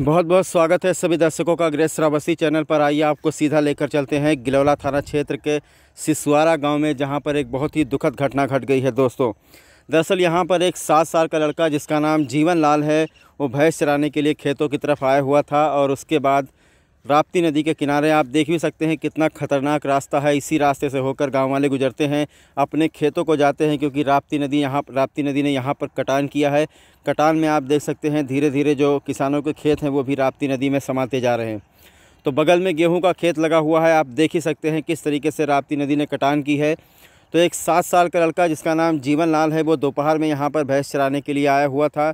बहुत बहुत स्वागत है सभी दर्शकों का ग्रेस श्रावस्ती चैनल पर आइए आपको सीधा लेकर चलते हैं गिलौला थाना क्षेत्र के सिसवारा गांव में जहां पर एक बहुत ही दुखद घटना घट गई है दोस्तों दरअसल यहां पर एक सात साल का लड़का जिसका नाम जीवन लाल है वो भैंस चराने के लिए खेतों की तरफ आया हुआ था और उसके बाद राप्ती नदी के किनारे आप देख भी सकते हैं कितना खतरनाक रास्ता है इसी रास्ते से होकर गांव वाले गुजरते हैं अपने खेतों को जाते हैं क्योंकि राप्ती नदी यहाँ राप्ती नदी ने यहाँ पर कटान किया है कटान में आप देख सकते हैं धीरे धीरे जो किसानों के खेत हैं वो भी राप्ती नदी में समाते जा रहे हैं तो बगल में गेहूँ का खेत लगा हुआ है आप देख ही सकते हैं किस तरीके से राप्ती नदी ने कटान की है तो एक सात साल का लड़का जिसका नाम जीवन लाल है वो दोपहर में यहाँ पर भैंस चराने के लिए आया हुआ था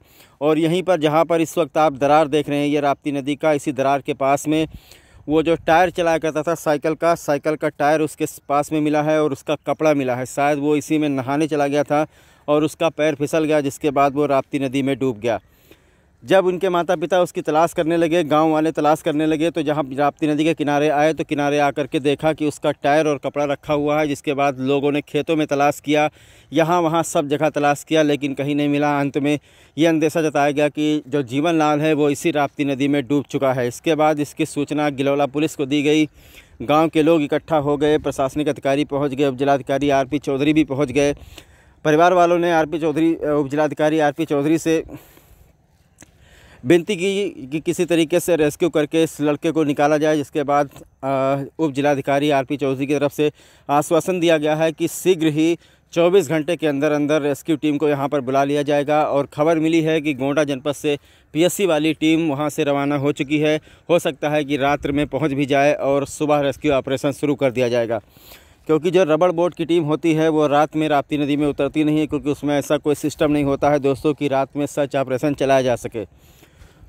और यहीं पर जहाँ पर इस वक्त आप दरार देख रहे हैं ये राप्ती नदी का इसी दरार के पास में वो जो टायर चलाया करता था साइकिल का साइकिल का टायर उसके पास में मिला है और उसका कपड़ा मिला है शायद वो इसी में नहाने चला गया था और उसका पैर फिसल गया जिसके बाद वो राप्ती नदी में डूब गया जब उनके माता पिता उसकी तलाश करने लगे गांव वाले तलाश करने लगे तो जहां राप्ती नदी के किनारे आए तो किनारे आकर के देखा कि उसका टायर और कपड़ा रखा हुआ है जिसके बाद लोगों ने खेतों में तलाश किया यहां वहां सब जगह तलाश किया लेकिन कहीं नहीं मिला अंत में ये अंदेशा जताया गया कि जो जीवन लाल है वो इसी राप्ती नदी में डूब चुका है इसके बाद इसकी सूचना गिलौला पुलिस को दी गई गाँव के लोग इकट्ठा हो गए प्रशासनिक अधिकारी पहुँच गए उपजिलाधिकारी आर चौधरी भी पहुँच गए परिवार वालों ने आर चौधरी उपजिलाधिकारी आर चौधरी से बेनती की कि किसी तरीके से रेस्क्यू करके इस लड़के को निकाला जाए जिसके बाद उप जिलाधिकारी आर पी चौधरी की तरफ से आश्वासन दिया गया है कि शीघ्र ही 24 घंटे के अंदर अंदर रेस्क्यू टीम को यहां पर बुला लिया जाएगा और खबर मिली है कि गोंडा जनपद से पीएससी वाली टीम वहां से रवाना हो चुकी है हो सकता है कि रात्र में पहुंच भी जाए और सुबह रेस्क्यू ऑपरेशन शुरू कर दिया जाएगा क्योंकि जो रबड़ बोट की टीम होती है वो रात में राप्ती नदी में उतरती नहीं है क्योंकि उसमें ऐसा कोई सिस्टम नहीं होता है दोस्तों कि रात में सर्च ऑपरेशन चलाया जा सके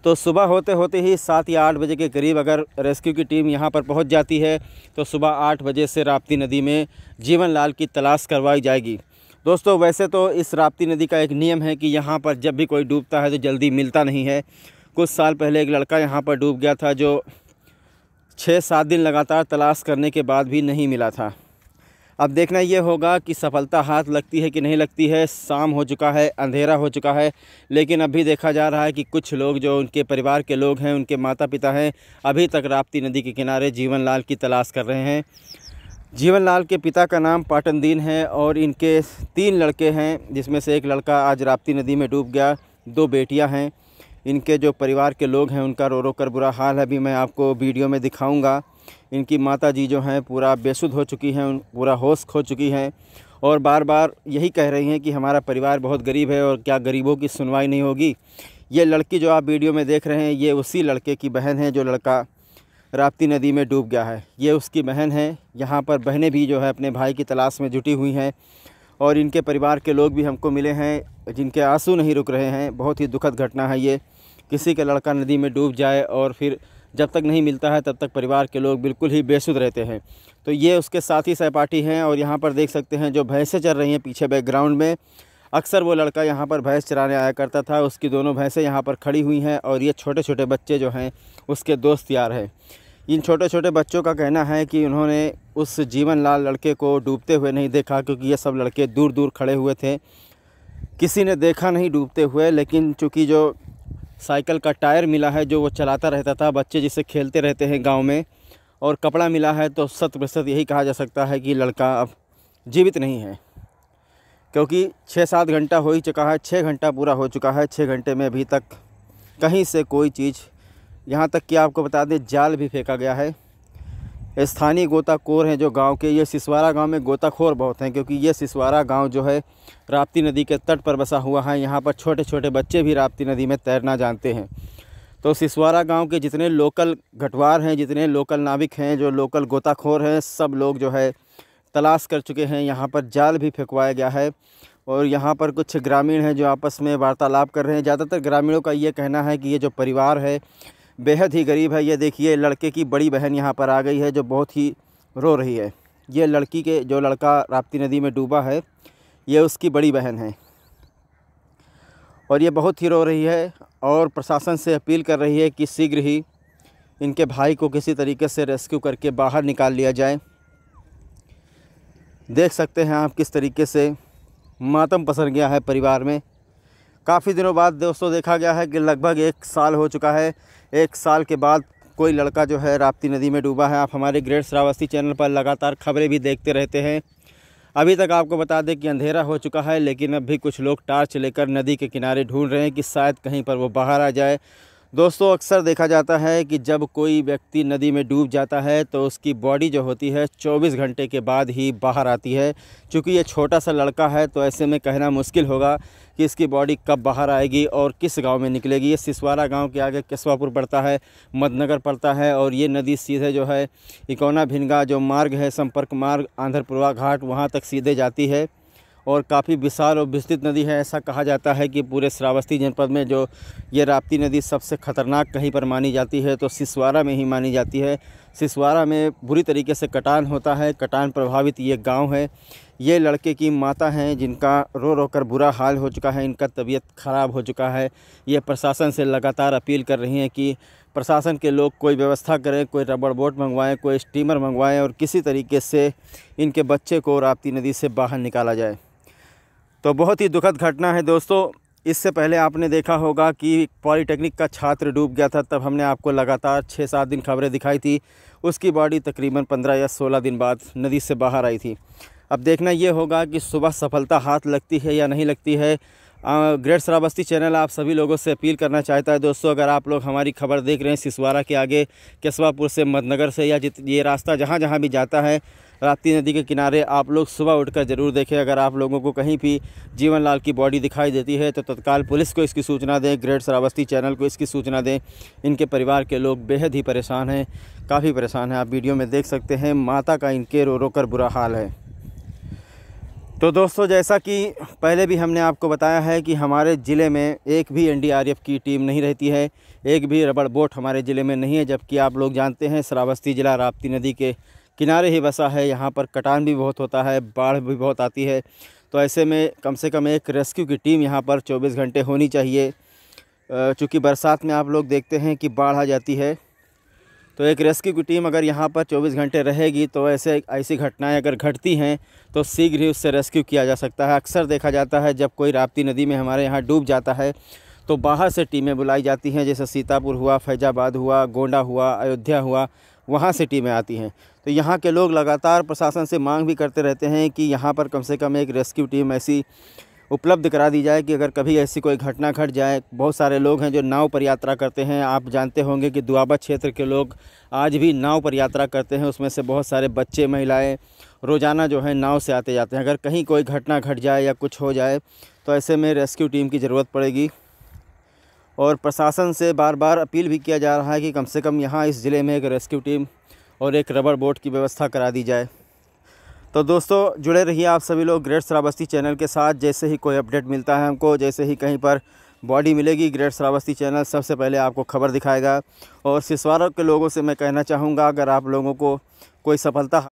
तो सुबह होते होते ही सात या आठ बजे के करीब अगर रेस्क्यू की टीम यहाँ पर पहुँच जाती है तो सुबह आठ बजे से राप्ती नदी में जीवन लाल की तलाश करवाई जाएगी दोस्तों वैसे तो इस राप्ती नदी का एक नियम है कि यहाँ पर जब भी कोई डूबता है तो जल्दी मिलता नहीं है कुछ साल पहले एक लड़का यहाँ पर डूब गया था जो छः सात दिन लगातार तलाश करने के बाद भी नहीं मिला था अब देखना ये होगा कि सफलता हाथ लगती है कि नहीं लगती है शाम हो चुका है अंधेरा हो चुका है लेकिन अभी देखा जा रहा है कि कुछ लोग जो उनके परिवार के लोग हैं उनके माता पिता हैं अभी तक राप्ती नदी के किनारे जीवन लाल की तलाश कर रहे हैं जीवन लाल के पिता का नाम पाटनदीन है और इनके तीन लड़के हैं जिसमें से एक लड़का आज राप्ती नदी में डूब गया दो बेटियाँ हैं इनके जो परिवार के लोग हैं उनका रो रो कर बुरा हाल है अभी मैं आपको वीडियो में दिखाऊँगा इनकी माता जी जो हैं पूरा बेसुध हो चुकी हैं पूरा होश खो चुकी हैं और बार बार यही कह रही हैं कि हमारा परिवार बहुत गरीब है और क्या गरीबों की सुनवाई नहीं होगी ये लड़की जो आप वीडियो में देख रहे हैं ये उसी लड़के की बहन है जो लड़का राप्ती नदी में डूब गया है ये उसकी बहन है यहाँ पर बहनें भी जो है अपने भाई की तलाश में जुटी हुई हैं और इनके परिवार के लोग भी हमको मिले हैं जिनके आंसू नहीं रुक रहे हैं बहुत ही दुखद घटना है ये किसी का लड़का नदी में डूब जाए और फिर जब तक नहीं मिलता है तब तक परिवार के लोग बिल्कुल ही बेसुध रहते हैं तो ये उसके साथी सहपाठी हैं और यहाँ पर देख सकते हैं जो भैंसें चल रही हैं पीछे बैकग्राउंड में अक्सर वो लड़का यहाँ पर भैंस चराने आया करता था उसकी दोनों भैंसें यहाँ पर खड़ी हुई हैं और ये छोटे छोटे बच्चे जो हैं उसके दोस्त यार हैं इन छोटे छोटे बच्चों का कहना है कि उन्होंने उस जीवन लाल लड़के को डूबते हुए नहीं देखा क्योंकि ये सब लड़के दूर दूर खड़े हुए थे किसी ने देखा नहीं डूबते हुए लेकिन चूँकि जो साइकिल का टायर मिला है जो वो चलाता रहता था बच्चे जिसे खेलते रहते हैं गाँव में और कपड़ा मिला है तो शत प्रतिशत यही कहा जा सकता है कि लड़का अब जीवित नहीं है क्योंकि छः सात घंटा हो ही चुका है छः घंटा पूरा हो चुका है छः घंटे में अभी तक कहीं से कोई चीज़ यहाँ तक कि आपको बता दें जाल भी फेंका गया है स्थानीय गोताखोर हैं जो गांव के ये सिसवारा गांव में गोताखोर बहुत हैं क्योंकि ये सिसवारा गांव जो है राप्ती नदी के तट पर बसा हुआ है यहाँ पर छोटे छोटे बच्चे भी राप्ती नदी में तैरना जानते हैं तो सिसवारा गांव के जितने लोकल घटवार हैं जितने लोकल नाविक हैं जो लोकल गोताखोर हैं सब लोग जो है तलाश कर चुके हैं यहाँ पर जाल भी फेंकवाया गया है और यहाँ पर कुछ ग्रामीण हैं जो आपस में वार्तालाप कर रहे हैं ज़्यादातर ग्रामीणों का ये कहना है कि ये जो परिवार है बेहद ही गरीब है ये देखिए लड़के की बड़ी बहन यहाँ पर आ गई है जो बहुत ही रो रही है ये लड़की के जो लड़का राप्ती नदी में डूबा है ये उसकी बड़ी बहन है और ये बहुत ही रो रही है और प्रशासन से अपील कर रही है कि शीघ्र ही इनके भाई को किसी तरीके से रेस्क्यू करके बाहर निकाल लिया जाए देख सकते हैं आप किस तरीके से मातम पसर गया है परिवार में काफ़ी दिनों बाद दोस्तों देखा गया है कि लगभग एक साल हो चुका है एक साल के बाद कोई लड़का जो है राप्ती नदी में डूबा है आप हमारे ग्रेट श्रावस्ती चैनल पर लगातार खबरें भी देखते रहते हैं अभी तक आपको बता दें कि अंधेरा हो चुका है लेकिन अब भी कुछ लोग टार्च लेकर नदी के किनारे ढूंढ रहे हैं कि शायद कहीं पर वो बाहर आ जाए दोस्तों अक्सर देखा जाता है कि जब कोई व्यक्ति नदी में डूब जाता है तो उसकी बॉडी जो होती है 24 घंटे के बाद ही बाहर आती है क्योंकि ये छोटा सा लड़का है तो ऐसे में कहना मुश्किल होगा कि इसकी बॉडी कब बाहर आएगी और किस गांव में निकलेगी ये सिसवारा गांव के आगे कसवापुर पड़ता है मदनगर पड़ता है और ये नदी सीधे जो है इकोना भिनगा जो मार्ग है संपर्क मार्ग आंध्रपुरवा घाट वहाँ तक सीधे जाती है और काफ़ी विशाल और विस्तृत नदी है ऐसा कहा जाता है कि पूरे श्रावस्ती जनपद में जो ये राप्ती नदी सबसे ख़तरनाक कहीं पर मानी जाती है तो सिसवारा में ही मानी जाती है सिसवारा में बुरी तरीके से कटान होता है कटान प्रभावित ये गांव है ये लड़के की माता हैं जिनका रो रो कर बुरा हाल हो चुका है इनका तबीयत ख़राब हो चुका है ये प्रशासन से लगातार अपील कर रही हैं कि प्रशासन के लोग कोई व्यवस्था करें कोई रबड़ बोट मंगवाएं कोई स्टीमर मंगवाएं और किसी तरीके से इनके बच्चे को राप्ती नदी से बाहर निकाला जाए तो बहुत ही दुखद घटना है दोस्तों इससे पहले आपने देखा होगा कि पॉलीटेक्निक का छात्र डूब गया था तब हमने आपको लगातार छः सात दिन खबरें दिखाई थी उसकी बॉडी तकरीबन पंद्रह या सोलह दिन बाद नदी से बाहर आई थी अब देखना ये होगा कि सुबह सफलता हाथ लगती है या नहीं लगती है ग्रेट शराबस्ती चैनल आप सभी लोगों से अपील करना चाहता है दोस्तों अगर आप लोग हमारी खबर देख रहे हैं सिसवारा के आगे केसवापुर से मदनगर से या जित ये रास्ता जहाँ जहाँ भी जाता है राप्ती नदी के किनारे आप लोग सुबह उठकर ज़रूर देखें अगर आप लोगों को कहीं भी जीवन लाल की बॉडी दिखाई देती है तो तत्काल पुलिस को इसकी सूचना दें ग्रेट शराबस्ती चैनल को इसकी सूचना दें इनके परिवार के लोग बेहद ही परेशान हैं काफ़ी परेशान हैं आप वीडियो में देख सकते हैं माता का इनके रो रो कर बुरा हाल है तो दोस्तों जैसा कि पहले भी हमने आपको बताया है कि हमारे ज़िले में एक भी एनडीआरएफ की टीम नहीं रहती है एक भी रबड़ बोट हमारे ज़िले में नहीं है जबकि आप लोग जानते हैं श्रावस्ती ज़िला राप्ती नदी के किनारे ही बसा है यहाँ पर कटान भी बहुत होता है बाढ़ भी बहुत आती है तो ऐसे में कम से कम एक रेस्क्यू की टीम यहाँ पर चौबीस घंटे होनी चाहिए चूँकि बरसात में आप लोग देखते हैं कि बाढ़ आ जाती है तो एक रेस्क्यू की टीम अगर यहाँ पर 24 घंटे रहेगी तो ऐसे ऐसी घटनाएं अगर घटती हैं तो शीघ्र ही उससे रेस्क्यू किया जा सकता है अक्सर देखा जाता है जब कोई राप्ती नदी में हमारे यहाँ डूब जाता है तो बाहर से टीमें बुलाई जाती हैं जैसे सीतापुर हुआ फैजाबाद हुआ गोंडा हुआ अयोध्या हुआ वहाँ से टीमें आती हैं तो यहाँ के लोग लगातार प्रशासन से मांग भी करते रहते हैं कि यहाँ पर कम से कम एक रेस्क्यू टीम ऐसी उपलब्ध करा दी जाए कि अगर कभी ऐसी कोई घटना घट जाए बहुत सारे लोग हैं जो नाव पर यात्रा करते हैं आप जानते होंगे कि दुआबा क्षेत्र के लोग आज भी नाव पर यात्रा करते हैं उसमें से बहुत सारे बच्चे महिलाएं रोज़ाना जो है नाव से आते जाते हैं अगर कहीं कोई घटना घट जाए या कुछ हो जाए तो ऐसे में रेस्क्यू टीम की ज़रूरत पड़ेगी और प्रशासन से बार बार अपील भी किया जा रहा है कि कम से कम यहाँ इस ज़िले में एक रेस्क्यू टीम और एक रबड़ बोट की व्यवस्था करा दी जाए तो दोस्तों जुड़े रहिए आप सभी लोग ग्रेट श्रावस्ती चैनल के साथ जैसे ही कोई अपडेट मिलता है हमको जैसे ही कहीं पर बॉडी मिलेगी ग्रेट श्रावस्ती चैनल सबसे पहले आपको खबर दिखाएगा और सिसवारों के लोगों से मैं कहना चाहूँगा अगर आप लोगों को कोई सफलता